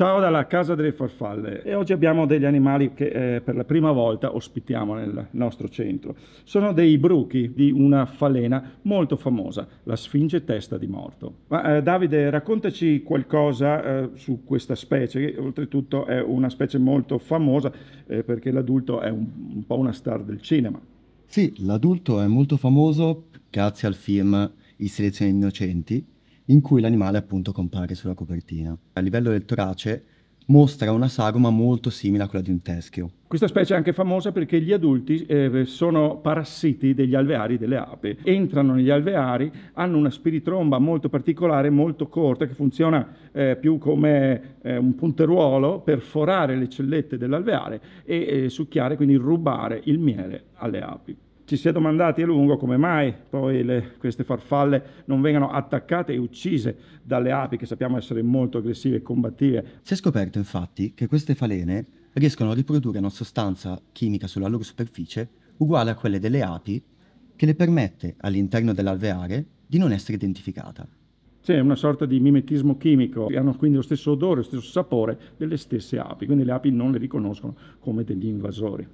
Ciao dalla Casa delle Farfalle e oggi abbiamo degli animali che eh, per la prima volta ospitiamo nel nostro centro. Sono dei bruchi di una falena molto famosa, la Sfinge Testa di Morto. Ma eh, Davide, raccontaci qualcosa eh, su questa specie, che oltretutto è una specie molto famosa eh, perché l'adulto è un, un po' una star del cinema. Sì, l'adulto è molto famoso grazie al film I selezioni innocenti in cui l'animale appunto compare sulla copertina. A livello del torace mostra una sagoma molto simile a quella di un teschio. Questa specie è anche famosa perché gli adulti eh, sono parassiti degli alveari delle ape. Entrano negli alveari, hanno una spiritromba molto particolare, molto corta, che funziona eh, più come eh, un punteruolo per forare le cellette dell'alveare e eh, succhiare, quindi rubare il miele alle api ci si è domandati a lungo come mai poi le, queste farfalle non vengano attaccate e uccise dalle api che sappiamo essere molto aggressive e combattive. Si è scoperto infatti che queste falene riescono a riprodurre una sostanza chimica sulla loro superficie uguale a quelle delle api che le permette all'interno dell'alveare di non essere identificata. C'è una sorta di mimetismo chimico, hanno quindi lo stesso odore, lo stesso sapore delle stesse api, quindi le api non le riconoscono come degli invasori.